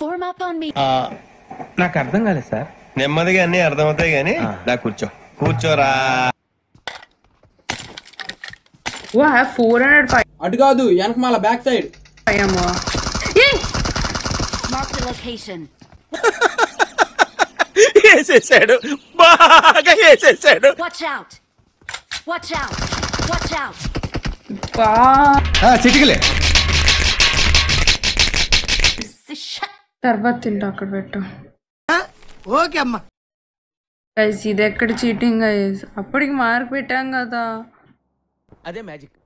Form up on me. నాకు అర్థం కాలేదు సార్ నెమ్మదిగా అన్ని అర్థమవుతాయి గానీ నా కూర్చో కూర్చోరా ఓ హ్యావ్ ఫోర్ హండ్రెడ్ ఫైవ్ అటు కాదు వెనక మళ్ళా బ్యాక్ సైడ్ ఫైవ్ అమ్మా Mark the location. వేసేసాడు బాగా వేసేసాడు Watch out. Watch out. Watch out. చిటికలే Shut షర్బత్ అక్కడ పెట్టు ఓకే అమ్మా గైస్ ఇది ఎక్కడ చీటింగ్ గైస్ అప్పటికి మార్క్ పెట్టాం కదా అదే మ్యాజిక్